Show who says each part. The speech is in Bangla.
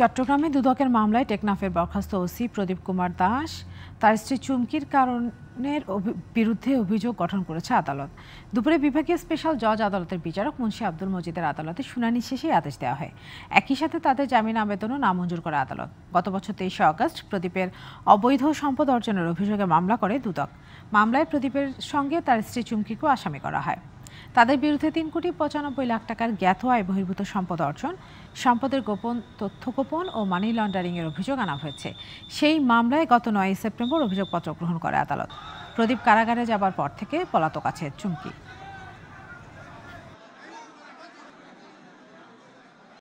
Speaker 1: চট্টগ্রামে দুদকের মামলায় টেকনাফের বরখাস্ত ওসি প্রদীপ কুমার দাস তার স্ত্রী চুমকির কারণের বিরুদ্ধে অভিযোগ গঠন করেছে আদালত দুপুরে বিভাগীয় স্পেশাল জজ আদালতের বিচারক মুন্সি আব্দুল মজিদের আদালতে শুনানি শেষে আদেশ দেওয়া হয় একই সাথে তাদের জামিন আবেদনও নামঞ্জুর করে আদালত গত বছর তেইশে অগস্ট প্রদীপের অবৈধ সম্পদ অর্জনের অভিযোগে মামলা করে দুদক মামলায় প্রদীপের সঙ্গে তার স্ত্রী চুমকিকেও আসামি করা হয় তাদের বিরুদ্ধে তিন কোটি পঁচানব্বই লাখ টাকার জ্ঞাত আয় বহির্ভূত সম্পদ অর্জন সম্পদের গোপন তথ্য গোপন ও মানি লন্ডারিংয়ের অভিযোগ আনা হয়েছে সেই মামলায় গত নয় সেপ্টেম্বর অভিযোগপত্র গ্রহণ করে আদালত প্রদীপ কারাগারে যাবার পর থেকে পলাতক আছে চুমকি